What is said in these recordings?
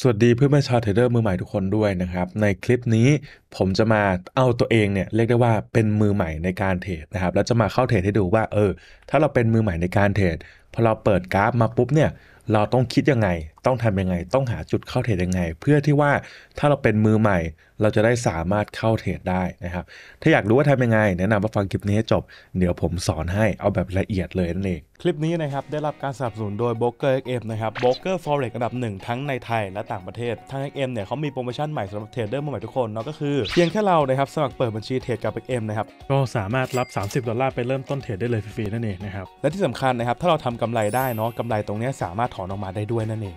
สวัสดีเพื่อนเพื่อนชาวเทรดเดอร์มือใหม่ทุกคนด้วยนะครับ ในคลิปนี้ผมจะมาเอาตัวเองเนี่ยเรียกได้ว่าเป็นมือใหม่ในการเทรดนะครับแล้วจะมาเข้าเทรดให้ดูว่าเออถ้าเราเป็นมือใหม่ในการเทรดพอเราเปิดกราฟมาปุ๊บเนี่ยเราต้องคิดยังไงต้องทำยังไงต้องหาจุดเข้าเทรดยังไง เพื่อที่ว่าถ้าเราเป็นมือใหม่เราจะได้สามารถเข้าเทรดได้นะครับ ถ้าอยากรู้ว่าทำยังไง แนะนำว่าฟังคลิปนี้ให้จบ เดี๋ยวผมสอนให้เอาแบบละเอียดเลยนั่นเอง คลิปนี้นะครับ ได้รับการสนับสนุนโดย b r o k e r XM นะครับ b r o k e r Forex อันดับหนึ่งทั้งในไทยและต่างประเทศทาง XM เนี่ยเขามีโปรโมชั่นใหม่สำหรับเทรดเดอร์มือใหม่ทุกคนเนาะก็คือเพียงแค่เรานะครับสมัครเปิดบัญชีเทรดกับ XM นะครับก็สามารถรับ 30 ดอลลาร์ไปเริ่มต้นเทรดได้เลยฟรีๆนั่นเองนะครับและที่สำคัญนะครับถ้าเราทํกํไรได้เนาะกำไรตรงนี้สามารถถอนออกมาได้ด้วยนั่นเอง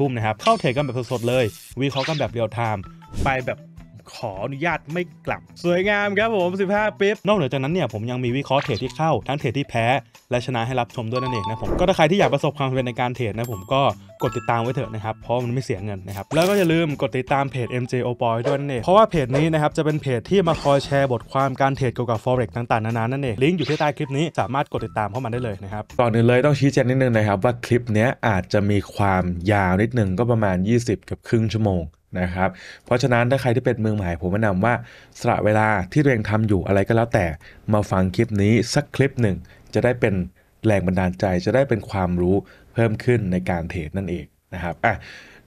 ทุ่มนะครับ เข้าเทรดกันแบบสดๆเลย วิเคราะห์กันแบบเรียลไทม์ไปแบบขออนุญาตไม่กลับสวยงามครับผม 15ปิ๊บนอกเหนือจากนั้นเนี่ยผมยังมีวิเคราะห์เทรดที่เข้าทั้งเทรดที่แพ้ และชนะให้รับชมด้วยนั่นเองนะผม ก็ถ้าใครที่อยากประสบความสำเร็จในการเทรดนะผมก็ กดติดตามไว้เถอะนะครับ เพราะมันไม่เสียเงินนะครับ แล้วก็อย่าลืมกดติดตามเพจ MJ o p o y ด้วยนั่นเองเพราะว่าเพจนี้นะครับจะเป็นเพจที่มาคอยแชร์บทความการเทรดเกี่ยวกับ forex ต่าง ๆนานานั่นเองลิงก์อยู่ที่ใต้คลิปนี้สามารถกดติดตามเข้ามาได้เลยนะครับก่อนอื่นเลยต้องชี้แจงนิดนึงนะครับว่าคลิปนี้อาจจะมีความยาวนิดนึงก็ประมาณ 20 กับครึ่งชั่วโมงนะครับเพราะฉะนั้นถ้าใครที่เป็นมือใหม่ผมแนะนำว่าสละเวลาที่เรียงทำอยู่อะไรก็แล้ว แต่มาฟังคลิปนี้สักคลิปหนึ่งจะได้เป็นแรงบันดาลใจจะได้เป็นความรู้เพิ่มขึ้นในการเทรดนั่นเองนะครับอ่ะ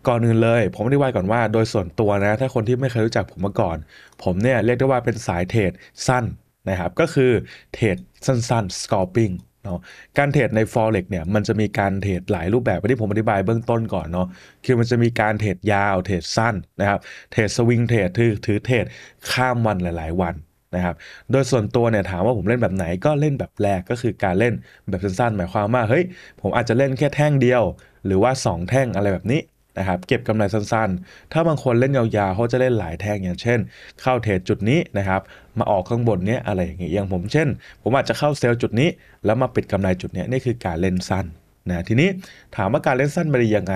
ก่อนอื่นเลยผมด้ว่าก่อนว่า โดยส่วนตัวนะถ้าคนที่ไม่เคยรู้จักผมมาก่อน ผมเนี่ยเรียกได้ว่าเป็นสายเทรดสั้นนะครับก็คือเทรดสั้นๆ scalping เนาะการเทรดใน forex เนี่ยมันจะมีการเทรดหลายรูปแบบที่ผมอธิบายเบื้องต้นก่อนเนาะ คือมันจะมีการเทรดยาว เทรดสั้นนะครับ เทรดสวิง เทรดถือ ถือเทรดข้ามวันหลาย ๆวันนะครับ โดยส่วนตัวเนี่ยถามว่าผมเล่นแบบไหนก็เล่นแบบแรกก็คือการเล่นแบบสั้นๆหมายความว่าเฮ้ยผมอาจจะเล่นแค่แท่งเดียวหรือว่า 2 แท่งอะไรแบบนี้นะครับเก็บกำไรสั้นๆ ถ้าบางคนเล่นยาวๆเขาจะเล่นหลายแท่งอย่างเช่น เข้าเทรดจุดนี้นะครับ มาออกข้างบนเนี้ยอะไรอย่างเงี้ยอย่างผมเช่น ผมอาจจะเข้าเซลล์จุดนี้แล้วมาปิดกำไรจุดเนี้ยนี่คือการเล่นสั้นนะทีนี้ถามว่าการเล่นสั้นเป็นยังไง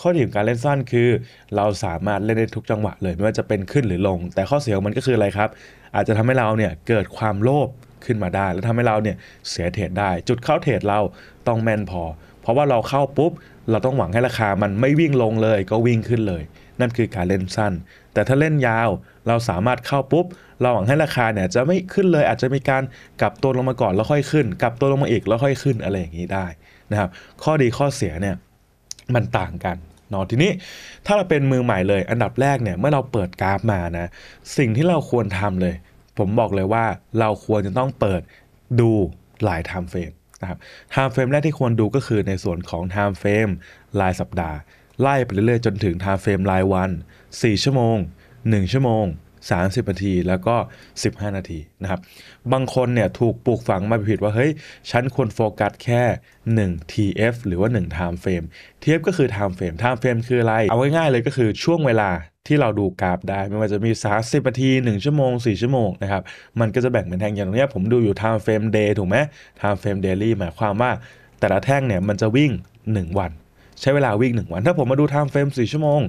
ข้อดีของการเล่นสั้นคือ เราสามารถเล่นได้ทุกจังหวะเลยไม่ว่าจะเป็นขึ้นหรือลง แต่ข้อเสียของมันก็คืออะไรครับ อาจจะทำให้เราเนี่ยเกิดความโลภขึ้นมาได้ แล้วทำให้เราเนี่ยเสียเทรดได้ จุดเข้าเทรดเราต้องแม่นพอเพราะว่าเราเข้าปุ๊บเราต้องหวังให้ราคามันไม่วิ่งลงเลยก็วิ่งขึ้นเลย นั่นคือการเล่นสั้นแต่ถ้าเล่นยาวเราสามารถเข้าปุ๊บเราหวังให้ราคาเนี่ยจะไม่ขึ้นเลย อาจจะมีการกลับตัวลงมาก่อน แล้วค่อยขึ้นกลับตัวลงมาอีกแล้วค่อยขึ้นอะไรอย่างนี้ได้นะครับ ข้อดีข้อเสียเนี่ยมันต่างกันเนาะทีนี้ถ้าเราเป็นมือใหม่เลย อันดับแรกเนี่ยเมื่อเราเปิดกราฟมานะสิ่งที่เราควรทำเลย ผมบอกเลยว่าเราควรจะต้องเปิดดูหลายไทม์เฟรมนะครับไทม์เฟรมแรกที่ควรดูก็คือในส่วนของไทม์เฟรมรายสัปดาห์ ไล่ไปเรื่อยๆจนถึงไทม์เฟรมรายวัน 4 ชั่วโมง 1 ชั่วโมง 30นาที แล้วก็ 15 นาทีนะครับบางคนเนี่ยถูกปลูกฝังมาผิดว่าเฮ้ยฉันควรโฟกัสแค่ 1 TF หรือว่า 1 Time Frame TF ก็คือ Time Frame Time Frame คืออะไรเอาง่ายๆเลยก็คือช่วงเวลาที่เราดูกราฟได้ไม่ว่าจะมีสสิบนาทีหนึ่งชั่วโมง 4 ชั่วโมงนะครับมันก็จะแบ่งเป็นแท่งอย่างตรงนี้ผมดูอยู่ time frame day ถูกไหม time frame daily หมายความว่าแต่ละแท่งเนี่ยมันจะวิ่ง 1 วัน ใช้เวลาวิ่ง 1 วันถ้าผมมาดู time frame 4ชั่วโมง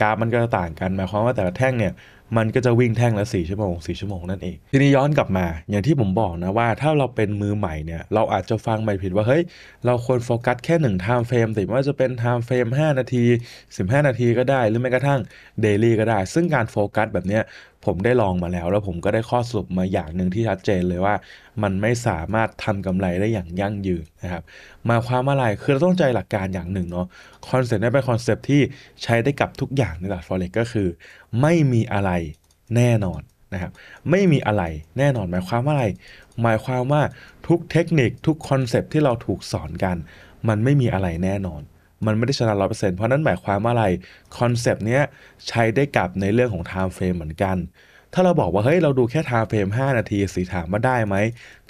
กราฟมันก็จะต่างกัน หมายความว่าแต่ละแท่งเนี่ย มันก็จะวิ่งแท่งละสี่ชั่วโมงสี่ชั่วโมงนั่นเอง ทีนี้ย้อนกลับมา อย่างที่ผมบอกนะว่าถ้าเราเป็นมือใหม่เนี่ย เราอาจจะฟังไปผิดว่า เฮ้ย เราควรโฟกัสแค่1นึ่งไทม์เฟรมแต่ว่าจะเป็นไทม์เฟรม 5 นาที 15 นาทีก็ได้หรือแม้กระทั่งเดลี่ก็ได้ ซึ่งการโฟกัสแบบเนี้ยผมได้ลองมาแล้วแล้วผมก็ได้ข้อสรุปมาอย่างหนึ่งที่ชัดเจนเลยว่ามันไม่สามารถทำกำไรได้อย่างยั่งยืนนะครับมาความอะไรคือเราต้องใจหลักการอย่างหนึ่งเนาะคอนเซ็ปต์นี้เป็นคอนเซ็ปต์ที่ใช้ได้กับทุกอย่างในตลาดฟอเร็กก็คือ ไม่มีอะไรแน่นอนนะครับไม่มีอะไรแน่นอน หมายความว่าอะไร หมายความว่าทุกเทคนิค ทุกคอนเซปต์ที่เราถูกสอนกัน มันไม่มีอะไรแน่นอนมันไม่ได้ชนะร้อยเปอร์เซ็นต์เพราะนั้นหมายความว่าอะไร คอนเซปต์เนี้ยใช้ได้กับในเรื่องของไทม์เฟรมเหมือนกัน ถ้าเราบอกว่า เฮ้ย เราดูแค่ไทม์เฟรม5 นาที สีถามว่าได้ไหม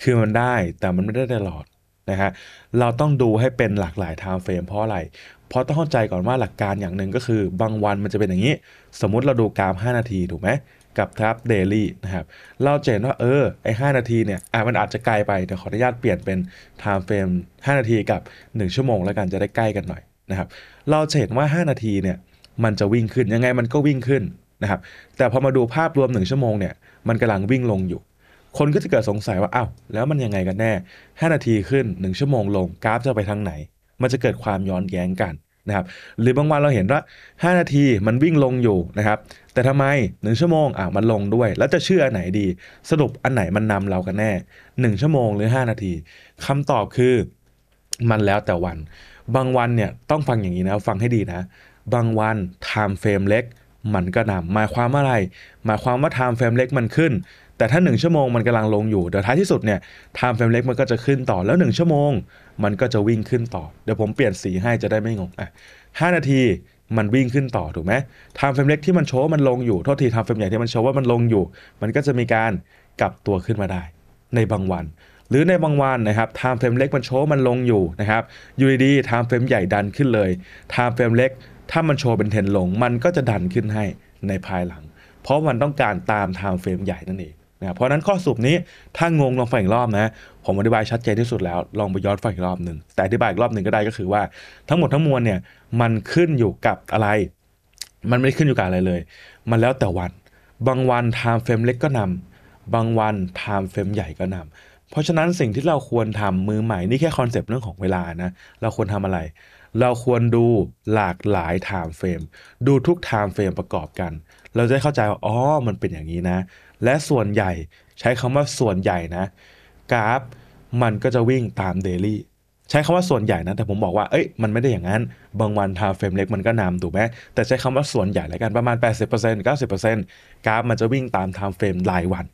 คือมันได้ แต่มันไม่ได้ตลอดนะฮะเราต้องดูให้เป็นหลากหลายไทม์เฟรมเพราะอะไร เพราะต้องเข้าใจก่อนว่าหลักการอย่างหนึ่งก็คือบางวันมันจะเป็นอย่างนี้ สมมุติเราดูกราฟ5นาทีถูกไหม กับทับเดลี่นะครับ เราจะเห็นว่า เออ ไอห้านาทีเนี่ยอ่ะมันอาจจะไกลไปแต่ขออนุญาตเปลี่ยนเป็นไทม์เฟรม5นาทีกับ 1 ชั่วโมงแล้วกันจะได้ใกล้กันหน่อยนะครับเราจะเห็นว่า 5 นาทีเนี่ย มันจะวิ่งขึ้นยังไงมันก็วิ่งขึ้นนะครับ แต่พอมาดูภาพรวม 1 ชั่วโมงเนี่ย มันกำลังวิ่งลงอยู่ คนก็จะเกิดสงสัยว่าอา้าวแล้วมันยังไงกันแน่ 5 นาทีขึ้น 1 ชั่วโมงลง กราฟจะไปทางไหน มันจะเกิดความย้อนแย้งกันนะครับ หรือบางวันเราเห็นว่า 5 นาทีมันวิ่งลงอยู่นะครับ แต่ทำไม 1 ชั่วโมงอ่ะมันลงด้วย แล้วจะเชื่ออันไหนดี สรุปอันไหนมันนำเรากันแน่ 1 ชั่วโมงหรือ 5 นาที คำตอบคือ มันแล้วแต่วันบางวันเนี่ยต้องฟังอย่างนี้นะ ฟังให้ดีนะ บางวันไทม์เฟรมเล็กมันก็นำหมายความว่าอะไรหมายความว่าไทม์เฟรมเล็กมันขึ้น แต่ถ้า 1 ชั่วโมงมันกำลังลงอยู่เดี๋ยวท้ายที่สุดเนี่ยไทม์เฟรมเล็กมันก็จะขึ้นต่อแล้ว1 ชั่วโมงมันก็จะวิ่งขึ้นต่อ เดี๋ยวผมเปลี่ยนสีให้จะได้ไม่งงอ่ะห้านาทีมันวิ่งขึ้นต่อถูกไหมไทม์เฟรมเล็กที่มันโชว์มันลงอยู่โทษทีไทม์เฟรมใหญ่ที่มันโชว์ว่ามันลงอยู่ มันก็จะมีการกลับตัวขึ้นมาได้ ในบางวันหรือในบางวันนะครับไทม์เฟรมเล็กมันโชว์มันลงอยู่นะครับ อยู่ดีๆไทม์เฟรมใหญ่ดันขึ้นเลยไทม์เฟรมเล็กถ้ามันโชว์เป็นเทนลง มันก็จะดันขึ้นให้ในภายหลัง เพราะมันต้องการตามไทม์เฟรมใหญ่นั่นเองนะ เพราะนั้นข้อสรุปนี้ถ้างงลองฟังอีกรอบนะ ผมอธิบายชัดเจนที่สุดแล้วลองไปย้อนฟังอีกรอบหนึ่ง แต่อธิบายอีกรอบหนึ่งก็ได้ก็คือว่า ทั้งหมดทั้งมวลเนี่ยมันขึ้นอยู่กับอะไร มันไม่ได้ขึ้นอยู่กับอะไรเลย มันแล้วแต่วัน บางวันไทม์เฟรมเล็กก็นำบางวันไทม์เฟรมใหญ่ก็นำเพราะฉะนั้นสิ่งที่เราควรทำมือใหม่ นี่แค่คอนเซปต์เรื่องของเวลานะเราควรทำอะไร เราควรดูหลากหลายไทม์เฟรมดูทุกไทม์เฟรมประกอบกัน เราจะเข้าใจว่าอ๋อมันเป็นอย่างนี้นะ และส่วนใหญ่ใช้คำว่าส่วนใหญ่นะ กราฟมันก็จะวิ่งตามเดลี่ใช้คำว่าส่วนใหญ่นะ แต่ผมบอกว่า เอ้ยมันไม่ได้อย่างนั้นบางวันทาเฟรมเล็กมันก็นำถูกไหมแต่ใช้คำว่าส่วนใหญ่แล้วกันประมาณ 80% 90%กราฟมันจะวิ่งตามทาเฟรมรายวัน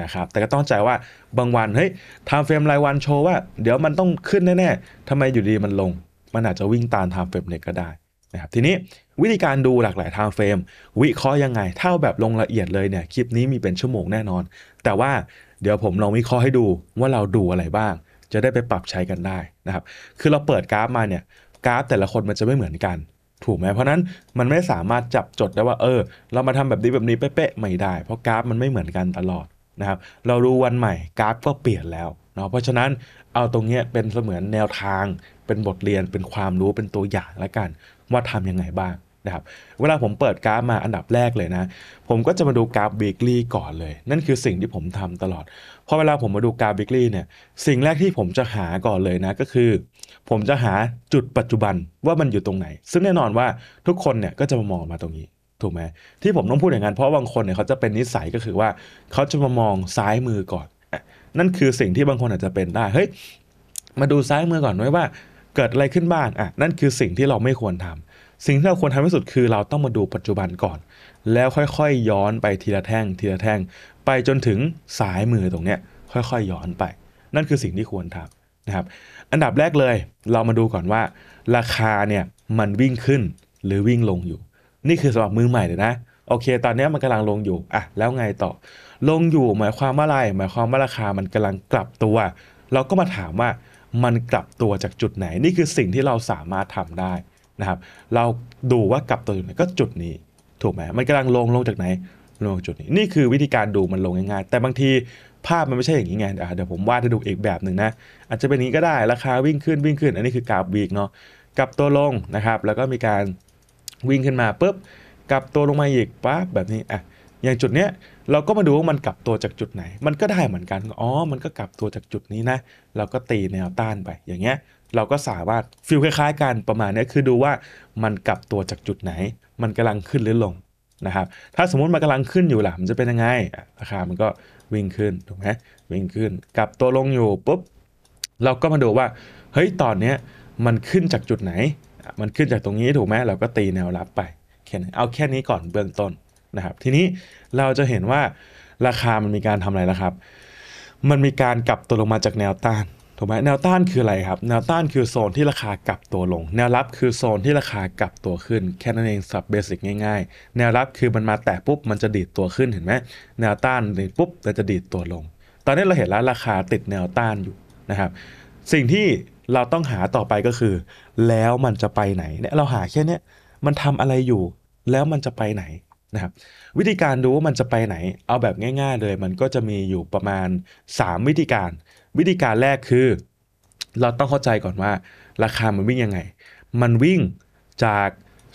นะครับ แต่ก็ต้องใจว่าบางวันเฮ้ยทำเฟรมรายวันโชว์ว่า เดี๋ยวมันต้องขึ้นแน่ ๆทำไมอยู่ดีมันลง มันอาจจะวิ่งตามทำเฟรมเน็ตก็ได้นะครับ ทีนี้วิธีการดูหลากหลายทำเฟรม วิเคราะห์ยังไงท่าแบบลงละเอียดเลยเนี่ยคลิปนี้มีเป็นชั่วโมงแน่นอน แต่ว่าเดี๋ยวผมลองวิเคราะห์ให้ดูว่าเราดูอะไรบ้าง จะได้ไปปรับใช้กันได้นะครับ คือเราเปิดกราฟมาเนี่ยกราฟแต่ละคนมันจะไม่เหมือนกัน ถูกไหมเพราะนั้นมันไม่สามารถจับจดได้ว่าเออเรามาทำแบบนี้แบบนี้เป๊ะๆไม่ได้ เพราะกราฟมันไม่เหมือนกันตลอดนะครับเราดูวันใหม่กราฟก็เปลี่ยนแล้วเนาะเพราะฉะนั้นเอาตรงนี้เป็นเสมือนแนวทาง เป็นบทเรียน เป็นความรู้เป็นตัวอย่างละกัน ว่าทำยังไงบ้างนะครับเวลาผมเปิดกราฟมาอันดับแรกเลยนะผมก็จะมาดูกราฟ weekly ก่อนเลย นั่นคือสิ่งที่ผมทำตลอดพอเวลาผมมาดูกราฟ weekly เนี่ยสิ่งแรกที่ผมจะหาก่อนเลยนะก็คือ ผมจะหาจุดปัจจุบันว่ามันอยู่ตรงไหน ซึ่งแน่นอนว่าทุกคนเนี่ยก็จะมามองมาตรงนี้ถูกไหมที่ผมต้องพูดอย่างนั้นเพราะบางคนเนี่ยเขาจะเป็นนิสัยก็คือว่า เขาจะมามองซ้ายมือก่อนนั่นคือสิ่งที่บางคนอาจจะเป็นได้เฮ้ยมาดูซ้ายมือก่อนไว้ว่า เกิดอะไรขึ้นบ้างอ่ะนั่นคือสิ่งที่เราไม่ควรทำ สิ่งที่เราควรทำที่สุดคือเราต้องมาดูปัจจุบันก่อน แล้วค่อยๆ ย้อนไปทีละแท่งทีละแท่ง ไปจนถึงสายมือตรงเนี้ยค่อยๆ ย้อนไป นั่นคือสิ่งที่ควรทำนะครับอันดับแรกเลยเรามาดูก่อนว่า ราคาเนี่ยมันวิ่งขึ้นหรือวิ่งลงอยู่นี่คือสำหรับมือใหม่เลยนะโอเค ตอนนี้มันกำลังลงอยู่อ่ะแล้วไงต่อลงอยู่หมายความว่าอะไรหมายความว่าราคามันกำลังกลับตัว เราก็มาถามว่ามันกลับตัวจากจุดไหน นี่คือสิ่งที่เราสามารถทำได้นะครับ เราดูว่ากลับตัวอยู่ไหนก็จุดนี้ ถูกไหมมันกำลังลงลงจากไหนลงจุดนี้ นี่คือวิธีการดูมันลงง่ายๆแต่บางทีภาพมันไม่ใช่อย่างนี้ไงเดี๋ยวผมวาดให้ดูอีกแบบหนึ่งนะ อาจจะเป็นอย่างนี้ก็ได้ราคาวิ่งขึ้นวิ่งขึ้น อันนี้คือกราฟวีกเนาะกลับตัวลงนะครับ แล้วก็มีการวิ่งขึ้นมาปุ๊บกลับตัวลงมาอีกปั๊บแบบนี้อ่ะอย่างจุดเนี้ยเราก็มาดูว่ามันกลับตัวจากจุดไหน มันก็ได้เหมือนกันอ๋อ มันก็กลับตัวจากจุดนี้นะ เราก็ตีแนวต้านไป อย่างเงี้ยเราก็สามารถฟิลคล้าย ๆ กันประมาณนี้ คือดูว่ามันกลับตัวจากจุดไหน มันกำลังขึ้นหรือลงนะครับถ้าสมมุติมันกำลังขึ้นอยู่ล่ะมันจะเป็นยังไงราคา มันก็วิ่งขึ้นถูกไหมวิ่งขึ้นกลับตัวลงอยู่ปุ๊บเราก็มาดูว่าเฮ้ยตอนเนี้ยมันขึ้นจากจุดไหนมันขึ้นจากตรงนี้ถูกไหมเราก็ตีแนวรับไปแค่นี้เอาแค่นี้ก่อนเบื้องต้นนะครับ ทีนี้เราจะเห็นว่าราคามันมีการทำอะไรนะครับ มันมีการกลับตัวลงมาจากแนวต้านถูกไหมแนวต้านคืออะไรครับ แนวต้านคือโซนที่ราคากลับตัวลง แนวรับคือโซนที่ราคากลับตัวขึ้นแค่นั้นเองสับเบสิกง่าย ๆ แนวรับคือมันมาแตะปุ๊บมันจะดีดตัวขึ้นเห็นไหมแนวต้านดีดปุ๊บแ้วจะดีดตัวลง ตอนนี้เราเห็นแล้วราคาติดแนวต้านอยู่นะครับ สิ่งที่เราต้องหาต่อไปก็คือแล้วมันจะไปไหนเนี่ยเราหาแค่นี้มันทำอะไรอยู่แล้วมันจะไปไหนนะครับ วิธีการดูว่ามันจะไปไหน เอาแบบง่ายๆเลย มันก็จะมีอยู่ประมาณ 3 วิธีการ วิธีการแรกคือ เราต้องเข้าใจก่อนว่าราคามันวิ่งยังไง มันวิ่งจาก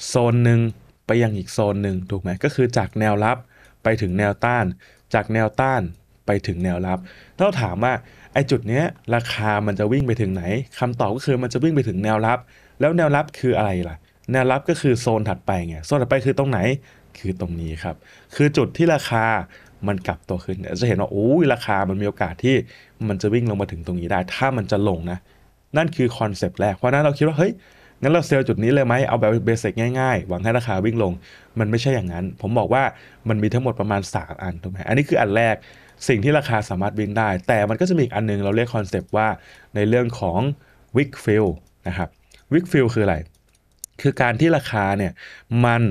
โซนหนึ่งไปยังอีกโซนหนึ่งถูกไหมก็คือจากแนวรับไปถึงแนวต้าน จากแนวต้านไปถึงแนวรับถ้าถามว่าไอจุดเนี้ยราคามันจะวิ่งไปถึงไหน คำตอบก็คือมันจะวิ่งไปถึงแนวรับ แล้วแนวรับคืออะไรล่ะแนวรับก็คือโซนถัดไปไงโซนถัดไปคือตรงไหนคือตรงนี้ครับคือจุดที่ราคา มันกลับตัวขึ้นจะเห็นว่าโอ้ยราคามันมีโอกาสที่มันจะวิ่งลงมาถึงตรงนี้ได้ ถ้ามันจะลงนะนั่นคือคอนเซปต์แรกเพราะนั้นเราคิดว่าเฮ้ยงั้นเราเซลล์จุดนี้เลยไหมเอาแบบเบสิกง่ายๆ หวังให้ราคาวิ่งลงมันไม่ใช่อย่างนั้น ผมบอกว่ามันมีทั้งหมดประมาณ3อันถูกไหมอันนี้คืออันแรกสิ่งที่ราคาสามารถวิ่งได้ แต่มันก็จะมีอีกอันนึงเราเรียกคอนเซปต์ว่าในเรื่องของวิกฟิลนะครับวิกฟิลคืออะไร คือการที่ราคาเนี่ยมัน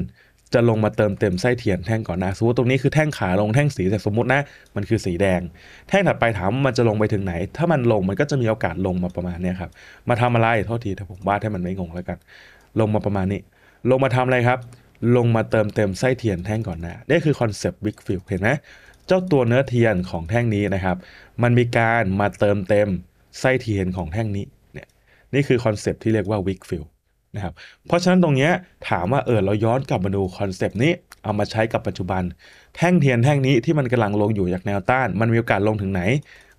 จะลงมาเติมเต็มไส้เทียนแท่งก่อนนะสมมติตรงนี้คือแท่งขาลงแท่งสีแต่สมมตินะมันคือสีแดง แท่งถัดไปถามมันจะลงไปถึงไหนถ้ามันลงมันก็จะมีโอกาสลงมาประมาณนี้ครับมาทำอะไรโทษทีถ้าผมวาดให้มันไม่งงแล้วกัน ลงมาประมาณนี้ ลงมาทำอะไรครับ ลงมาเติมเต็มไส้เทียนแท่งก่อนนะนี่คือคอนเซปต์วิกฟิลเห็นไหมเจ้าตัวเนื้อเทียนของแท่งนี้นะครับ มันมีการมาเติมเต็มไส้เทียนของแท่งนี้ เนี่ย นี่คือคอนเซปที่เรียกว่าวิกฟิลนะครับเพราะฉะนั้นตรงนี้ถามว่าเออเราย้อนกลับมาดูคอนเซปนี้ เอามาใช้กับปัจจุบัน แท่งเทียนแท่งนี้ที่มันกำลังลงอยู่จากแนวต้าน มันมีโอกาสลงถึงไหน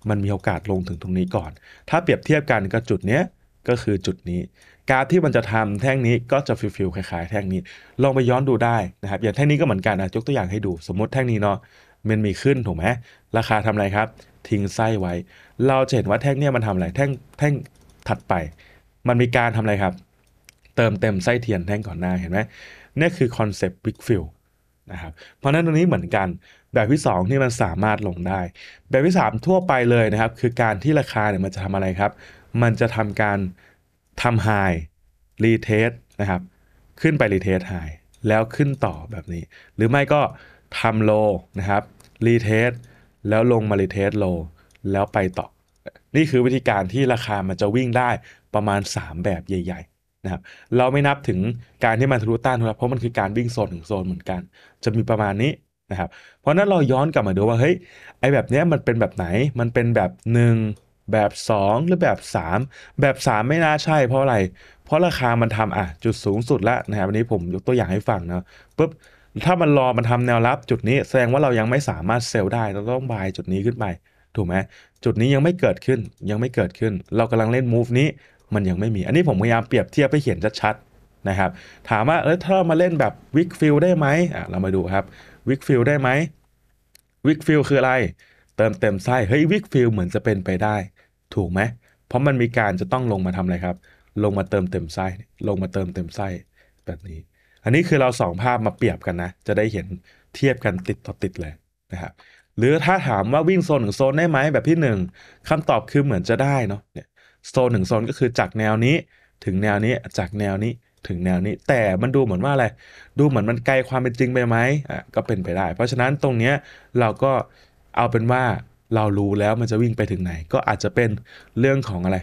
มันมีโอกาสลงถึงตรงนี้ก่อน ถ้าเปรียบเทียบกันก็จุดนี้ก็คือจุดนี้ การที่มันจะทำแท่งนี้ก็จะฟิลฟคล้ายๆแท่งนี้ ลองไปย้อนดูได้นะครับ อย่างแท่งนี้ก็เหมือนกันนะยกตัวอย่างให้ดู สมมติแท่งนี้เนาะมันมีขึ้นถูกไหมราคาทำอะไรครับ ทิ้งไส้ไว้ เราจะเห็นว่าแท่งเนี่ยมันทำอะไร แท่ง แท่งถัดไป มันมีการทำอะไรครับ เติมเต็มไส้เทียนแท่งก่อนหน้า เห็นไหม นี่คือคอนเซปต์บิ๊กฟิลนะครับ เพราะนั้นตรงนี้เหมือนกัน แบบที่2ที่มันสามารถลงได้ แบบที่3ทั่วไปเลยนะครับ คือการที่ราคาเนี่ยมันจะทำอะไรครับ มันจะทำการทำไฮรีเทสนะครับ ขึ้นไปรีเทสไฮแล้วขึ้นต่อแบบนี้ หรือไม่ก็ทำโลนะครับรีเทสแล้วลงมารีเทสโลแล้วไปต่อ นี่คือวิธีการที่ราคามันจะวิ่งได้ประมาณ 3 แบบใหญ่ๆนะครับเราไม่นับถึงการที่มันทะลุต้านรับเพราะมันคือการวิ่งโซนถึงโซนเหมือนกัน จะมีประมาณนี้นะครับเพราะนั้นเราย้อนกลับมาดูว่าเฮ้ยไอแบบเนี้ยมันเป็นแบบไหนมันเป็นแบบ 1 แบบ 2 หรือแบบ 3 แบบ 3 ไม่น่าใช่เพราะอะไร เพราะราคามันทำอ่ะจุดสูงสุดแล้วนะครับวันนี้ผมยกตัวอย่างให้ฟังเนาะปุ๊บถ้ามันรอ มันทำแนวรับจุดนี้แสดงว่าเรายังไม่สามารถเซลล์ได้ เราต้องบายจุดนี้ขึ้นไป ถูกไหมจุดนี้ยังไม่เกิดขึ้นยังไม่เกิดขึ้น เรากำลังเล่นมูฟนี้มันยังไม่มี อันนี้ผมพยายามเปรียบเทียบให้เห็นชัดๆนะครับ ถามว่าเออถ้ามาเล่นแบบวิกฟิลได้ไหมอ่ะเรามาดูครับวิกฟิลได้ไหมวิกฟิลคืออะไร เติมเต็มไส้เฮ้ยวิกฟิลเหมือนจะเป็นไปได้ ถูกไหมเพราะมันมีการจะต้องลงมาทำอะไรครับลงมาเติมเต็มไส้ลงมาเติมเต็มไส้แบบนี้อันนี้คือเราสองภาพมาเปรียบกันนะจะได้เห็นเทียบกันติดต่อติดเลยนะครับหรือถ้าถามว่าวิ่งโซนหนึ่งโซนได้ไหมแบบที่1คำตอบคือเหมือนจะได้เนาะเนี่ยโซนหนึ่งโซนก็คือจากแนวนี้ถึงแนวนี้จากแนวนี้ถึงแนวนี้แต่มันดูเหมือนว่าอะไรดูเหมือนมันไกลความเป็นจริงไปไหมอ่ะก็เป็นไปได้ เพราะฉะนั้นตรงเนี้ยเราก็เอาเป็นว่า เรารู้แล้วมันจะวิ่งไปถึงไหน ก็อาจจะเป็นเรื่องของอะไร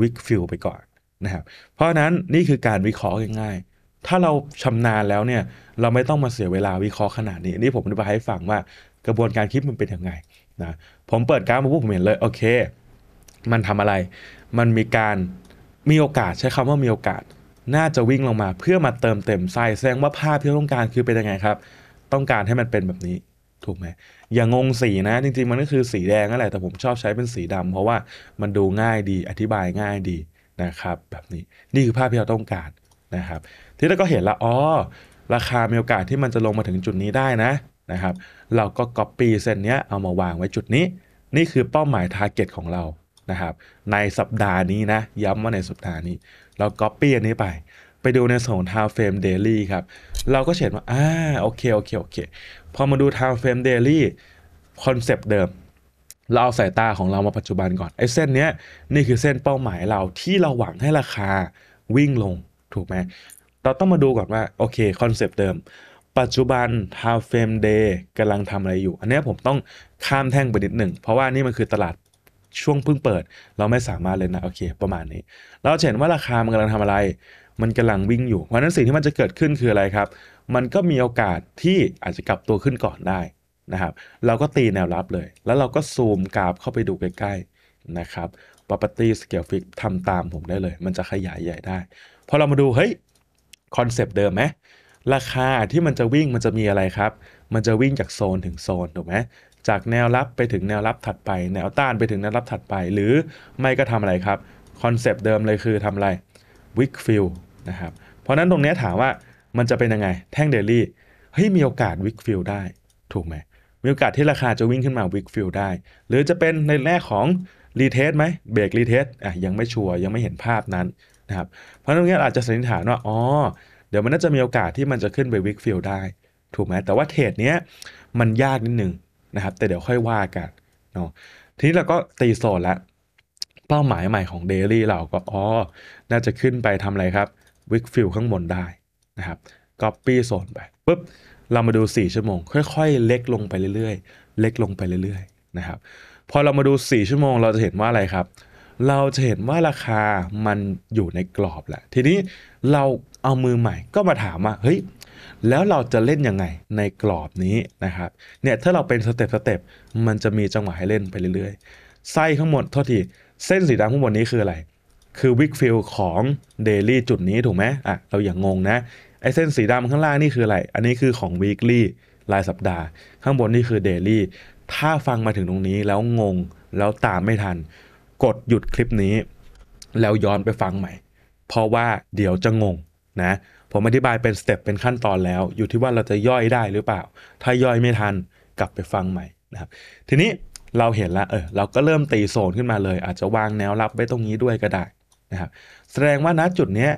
วิกฟิลไปก่อนนะครับเพราะนั้นนี่คือการวิเคราะห์ง่ายๆถ้าเราชำนาญแล้วเนี่ยเราไม่ต้องมาเสียเวลาวิเคราะห์ขนาดนี้ นี่ผมอธิบายให้ฟังว่า กระบวนการคิดมันเป็นยังไงนะผมเปิดกราฟมาปุ๊บผมเห็นเลยโอเค มันทำอะไร มันมีการมีโอกาสใช้คำว่ามีโอกาสน่าจะวิ่งลงมา เพื่อมาเติมเต็มไส้แสดงว่าภาพที่ต้องการคือเป็นยังไงครับ ต้องการให้มันเป็นแบบนี้ถูกไหมอย่างงงสีนะ จริงๆ มันก็คือสีแดงนั่นแหละแต่ผมชอบใช้เป็นสีดำเพราะว่ามันดูง่ายดี อธิบายง่ายดีนะครับ แบบนี้นี่คือภาพที่เราต้องการนะครับที่เราก็เห็นละอ๋อราคามีโอกาสที่มันจะลงมาถึงจุดนี้ได้นะ นะครับ เราก็ Copy เส้นนี้เอามาวางไว้จุดนี้ นี่คือเป้าหมาย Target ของเรา นะครับ ในสัปดาห์นี้นะ ย้ำว่าในสัปดาห์นี้ เรา Copy อันนี้ไป ไปดูในส่วน Time Frame Daily ครับ เราก็เห็นว่า อ่า โอเค โอเค โอเค พอมาดู Time Frame Daily คอนเซปต์เดิม เราเอาสายตาของเรามาปัจจุบันก่อนไอ้เส้นเนี้ยนี่คือเส้นเป้าหมายเราที่เราหวังให้ราคาวิ่งลง ถูกไหมเราต้องมาดูก่อนว่าโอเคคอนเซปต์เดิม ปัจจุบันทาวเ frame day กำลังทำอะไรอยู่ อันนี้ผมต้องข้ามแท่งไปนิดหนึ่งเพราะว่านี่มันคือตลาดช่วงเพิ่งเปิด เราไม่สามารถเลยนะโอเค ประมาณนี้เราเห็นว่าราคามันกำลังทำอะไร มันกำลังวิ่งอยู่เพราะนั้นสิ่งที่มันจะเกิดขึ้นคืออะไรครับ มันก็มีโอกาสที่อาจจะกลับตัวขึ้นก่อนได้นะครับเราก็ตีแนวรับเลย แล้วเราก็ซูมกราฟเข้าไปดูใกล้ๆนะครับ property scale fix ทำตามผมได้เลย มันจะขยายใหญ่ได้พอเรามาดูเฮ้ยคอนเซปต์เดิมไหมราคาที่มันจะวิ่งมันจะมีอะไรครับ มันจะวิ่งจากโซนถึงโซนถูกไหมจากแนวรับไปถึงแนวรับถัดไป แนวต้านไปถึงแนวรับถัดไป หรือไม่ก็ทำอะไรครับคอนเซปต์เดิมเลยคือทำอะไรวิกฟิลนะครับเพราะนั้นตรงนี้ถามว่ามันจะเป็นยังไงแท่งเดลี่เฮ้ยมีโอกาสวิกฟิลได้ถูกไหมมีโอกาสที่ราคาจะวิ่งขึ้นมาวิกฟิลได้ หรือจะเป็นในแรกของรีเทสไหมเบรกรีเทสอ่ะยังไม่ชัวร์ยังไม่เห็นภาพนั้นนะครับเพราะตรงนี้อาจจะสันนิษฐานว่าอ๋อเดี๋ยวมันน่าจะมีโอกาสที่มันจะขึ้นไปวิกฟิลได้ ถูกไหมแต่ว่าเทรดเนี้ยมันยากนิดนึงนะครับ แต่เดี๋ยวค่อยว่ากันเนาะทีนี้เราก็ตีโซนละ เป้าหมายใหม่ของเดลี่เราก็อ๋อน่าจะขึ้นไปทำอะไรครับ วิกฟิลข้างบนได้นะครับก๊อปปี้โซนไปปุ๊บ เรามาดู 4 ชั่วโมง ค่อยๆเล็กลงไปเรื่อยๆ เล็กลงไปเรื่อยๆนะครับพอเรามาดู4ชั่วโมงเราจะเห็นว่าอะไรครับเราจะเห็นว่าราคามันอยู่ในกรอบแหละ ทีนี้เราเอามือใหม่ก็มาถามว่าเฮ้ยแล้วเราจะเล่นยังไงในกรอบนี้นะครับเนี่ยถ้าเราเป็นสเต็ปสเต็ปมันจะมีจังหวะให้เล่นไปเรื่อยๆไส้ข้างหมดโทษทีเส้นสีดำข้างบนนี้คืออะไร คือวิกฟิลของเดลี่จุดนี้ถูกไหมอ่ะเราอย่างงงนะไอเส้นสีดำข้างล่างนี่คืออะไรอันนี้คือของวีคลี่รายสัปดาห์ ข้างบนนี่คือเดลี่ถ้าฟังมาถึงตรงนี้แล้วงงแล้วตามไม่ทันกดหยุดคลิปนี้ แล้วย้อนไปฟังใหม่ เพราะว่าเดี๋ยวจะงงนะผมอธิบายเป็นสเต็ปเป็นขั้นตอนแล้ว อยู่ที่ว่าเราจะย่อยได้หรือเปล่า ถ้าย่อยไม่ทันกลับไปฟังใหม่นะครับทีนี้เราเห็นแล้วเออเราก็เริ่มตีโซนขึ้นมาเลย อาจจะวางแนวรับไว้ตรงนี้ด้วยก็ได้นะครับแสดงว่าณจุดนี้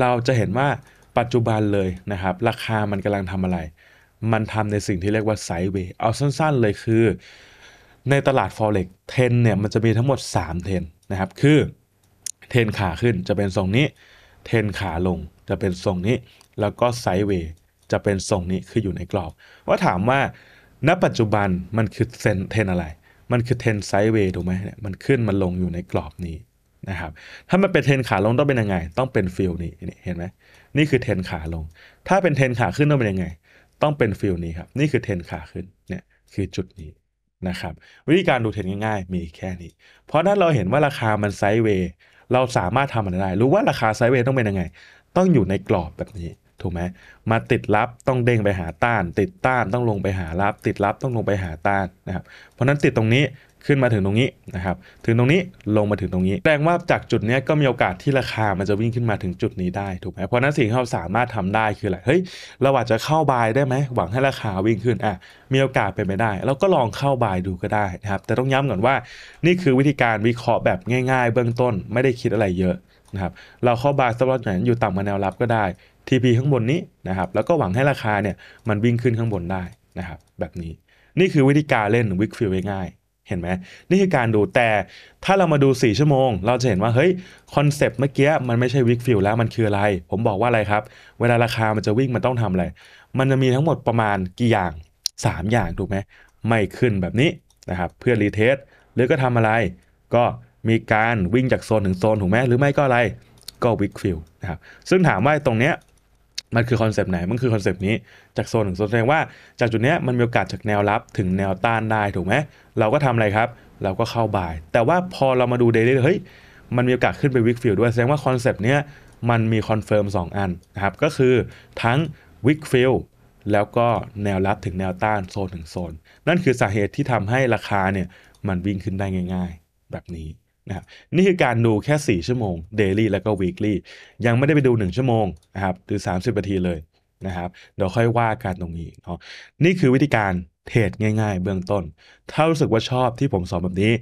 เราจะเห็นว่าปัจจุบันเลยนะครับราคามันกำลังทำอะไร มันทำในสิ่งที่เรียกว่าไซด์เวย์เอาสั้นๆเลยคือในตลาด Forex เทนเนี่ยมันจะมีทั้งหมด3เทนนะครับคือเทนขาขึ้นจะเป็นทรงนี้ เทนขาลงจะเป็นทรงนี้แล้วก็ไซด์เวย์จะเป็นทรงนี้คืออยู่ในกรอบว่าถามว่าณปัจจุบันมันคือเทนเทนอะไร มันคือเทนไซด์เวย์ถูกไหมเนี่ยมันขึ้นมันลงอยู่ในกรอบนี้นะครับถ้ามันเป็นเทนขาลงต้องเป็นยังไง ต้องเป็นฟิลนี้เห็นไหมนี่คือเทนขาลง ถ้าเป็นเทนขาขึ้นต้องเป็นยังไง ต้องเป็นฟิลนี้ครับนี่คือเทนขาขึ้นเนี่ยคือจุดนี้นะครับวิธีการดูเทรนง่ายๆ มีแค่นี้เพราะนั้นเราเห็นว่าราคามันไซด์เวย์เราสามารถทำมันได้รู้ว่าราคาไซด์เวย์ต้องเป็นยังไงต้องอยู่ในกรอบแบบนี้ ถูกไหมมาติดรับต้องเด้งไปหาต้าน ติดต้านต้องลงไปหารับ ติดรับต้องลงไปหาต้านนะครับเพราะนั้นติดตรงนี้ขึ้นมาถึงตรงนี้นะครับ ถึงตรงนี้ ลงมาถึงตรงนี้ แสดงว่าจากจุดนี้ก็มีโอกาสที่ราคามันจะวิ่งขึ้นมาถึงจุดนี้ได้ถูกไหมเพราะนั้นสิ่งที่เราสามารถทำได้คืออะไรเฮ้ยเราอาจจะเข้าบายได้ไหม หวังให้ราคาวิ่งขึ้น อ่ะ มีโอกาสเป็นไปได้เราก็ลองเข้าบายดูก็ได้นะครับ แต่ต้องย้ำก่อนว่า นี่คือวิธีการวิเคราะห์แบบง่ายๆ เบื้องต้น ไม่ได้คิดอะไรเยอะนะครับ เราเข้าบายสตกอันอไหนอยู่ต่ำกว่าแนวรับก็ได้ TP ข้างบนนี้นะครับ แล้วก็หวังให้ราคาเนี่ย มันวิ่งขึ้นข้างบนได้นะครับแบบนี้นี่คือวิธีการเล่นวิกฟิลง่ายเห็นไหมนี่คือการดูแต่ ถ้าเรามาดู 4 ชั่วโมงเราจะเห็นว่าเฮ้ยคอนเซปต์เมื่อกี้มันไม่ใช่วิกฟิลแล้วมันคืออะไร ผมบอกว่าอะไรครับ เวลาราคามันจะวิ่ง มันต้องทำอะไร มันจะมีทั้งหมดประมาณกี่อย่าง 3 อย่างถูกไหม ไม่ขึ้นแบบนี้นะครับเพื่อรีเทสหรือก็ทำอะไร ก็มีการวิ่งจากโซนถึงโซนถูกไหมหรือไม่ก็อะไรก็วิกฟิลนะครับซึ่งถามว่าตรงเนี้ยมันคือคอนเซปต์ไหน มันคือคอนเซปต์นี้ จากโซนถึงโซนแสดงว่าจากจุดนี้มันมีโอกาสจากแนวรับถึงแนวต้านได้ถูกไหมเราก็ทำอะไรครับ เราก็เข้าบ่าย แต่ว่าพอเรามาดูเดลย่เฮ้ย มันมีโอกาสขึ้นไปวิกฟิลด้วยแสดงว่าคอนเซปต์เนี้ยมันมีคอนเฟิร์ม2 อันนะครับ ก็คือทั้งวิกฟิลแล้วก็แนวรับถึงแนวต้านโซนถึงโซนนั่นคือสาเหตุที่ทำให้ราคาเนี่ยมันวิ่งขึ้นได้ง่าย ๆ แบบนี้นะนี่คือการดูแค่ 4 ชั่วโมง daily แล้วก็ weekly ยังไม่ได้ไปดู 1 ชั่วโมงนะครับหรือ 30นาทีเลยนะครับเดี๋ยวค่อยว่ากันตรงนี้เนาะนี่คือวิธีการเทรดง่าย ๆ เบื้องต้น ถ้ารู้สึกว่าชอบที่ผมสอนแบบนี้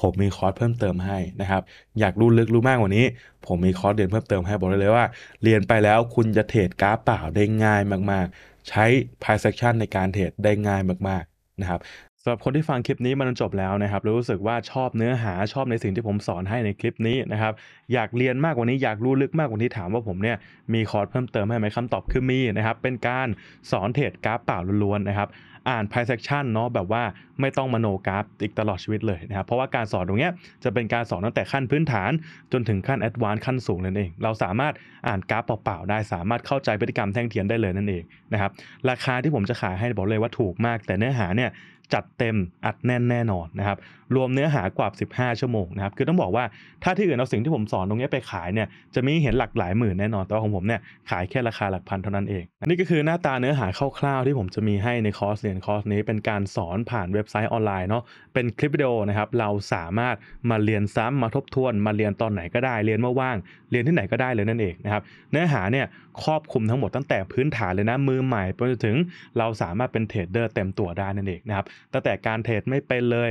ผมมีคอร์สเพิ่มเติมให้นะครับ อยากรู้ลึกรู้มากกว่านี้ ผมมีคอร์สเรียนเพิ่มเติมให้บอกเลยว่า เรียนไปแล้วคุณจะเทรดกราฟเปล่าได้ง่ายมากๆ ใช้ price action ในการเทรดได้ง่ายมากๆนะครับสำหรับคนที่ฟังคลิปนี้มันจบแล้วนะครับรู้สึกว่าชอบเนื้อหาชอบในสิ่งที่ผมสอนให้ในคลิปนี้นะครับ อยากเรียนมากกว่านี้อยากรู้ลึกมากกว่านี้ถามว่าผมเนี่ยมีคอร์สเพิ่มเติมให้ไหมคำตอบคือมีนะครับ เป็นการสอนเทรดกราฟเปล่าล้วนๆนะครับอ่านไพเซ็กชันเนาะแบบว่าไม่ต้องมโนกราฟอีกตลอดชีวิตเลยนะครับเพราะว่าการสอนตรงเนี้ยจะเป็นการสอนตั้งแต่ขั้นพื้นฐานจนถึงขั้นแอดวานซ์ขั้นสูงนั่นเอง เราสามารถอ่านกราฟเปล่าๆ ได้สามารถเข้าใจพฤติกรรมแท่งเทียนได้เลยนั่นเองนะครับราคาที่ผมจะขายให้บอกเลยว่าถูกมากแต่เนื้อหาเนี่ยจัดเต็มอัดแน่นแน่นอนนะครับรวมเนื้อหากว่า 15 ชั่วโมงนะครับคือต้องบอกว่าถ้าที่อื่นเอาสิ่งที่ผมสอนตรงนี้ไปขายเนี่ยจะมีเห็นหลักหลายหมื่นแน่นอนแต่ว่าของผมเนี่ยขายแค่ราคาหลักพันเท่านั้นเองนี่ก็คือหน้าตาเนื้อหาคร่าวๆที่ผมจะมีให้ในคอร์สเรียนคอร์สนี้ เป็นการสอนผ่านเว็บไซต์ออนไลน์เนาะเป็นคลิปวิดีโอนะครับเราสามารถมาเรียนซ้ำมาทบทวนมาเรียนตอนไหนก็ได้เรียนเมื่อว่าง เรียนที่ไหนก็ได้เลยนั่นเองนะครับเนื้อหาเนี่ยครอบคลุมทั้งหมดตั้งแต่พื้นฐานเลยนะมือใหม่ไปจนถึงเราสามารถเป็นเทรดเดอร์เต็มตัวได้นั่นเองนะครับตั้งแต่การเทรดไม่เป็นเลย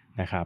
นะครับ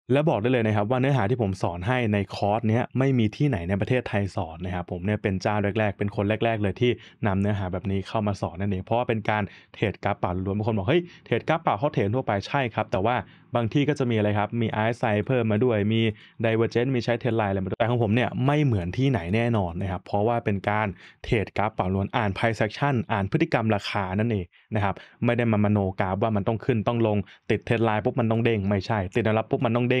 และบอกได้เลยนะครับว่าเนื้อหาที่ผมสอนให้ในคอร์สเนี้ยไม่มีที่ไหนในประเทศไทยสอนนะครับผมเนี่ยเป็นเจ้าแรกๆ เป็นคนแรกๆเลยที่นำเนื้อหาแบบนี้เข้ามาสอนนั่นเองเพราะว่าเป็นการเทรดกราฟป่าล้วนบางคนบอกเฮ้ยเทรดกราฟป่าเขาเทรดทั่วไปใช่ครับ แต่ว่าบางที่ก็จะมีอะไรครับ มีไอซไซเพิ่มมาด้วยมี d i v e เ g น n ์มีใช้เทรดไลน์อะไรมาด้วยแต่ของผมเนี่ยไม่เหมือนที่ไหนแน่นอนนะครับเพราะว่าเป็นการเทรดกราฟป่าล้วนอ่านไพ่เซ็กชันอ่านพฤติกรรมราคานั่นเองนะครับไม่ได้มามโนกราฟว่ามันต้องขึ้นต้องลงติดเทรดไลน์ปุ๊บมันต้องเด้งไม่ใช่ ติดแนวรับปุ๊บมันต้องเด้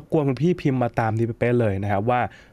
บกวนพี่พิมพ์มาตามนีปเป๊ะเลยนะครับว่า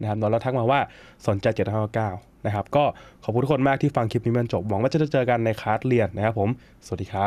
นะครับ์เราทักมาว่าสนใจ7้9นะครับก็ขอบคุณทุกคนมากที่ฟังคลิปนี้มันจบ หวังว่าจะได้เจอกันในคลาสเรียนนะครับผม สวัสดีครับ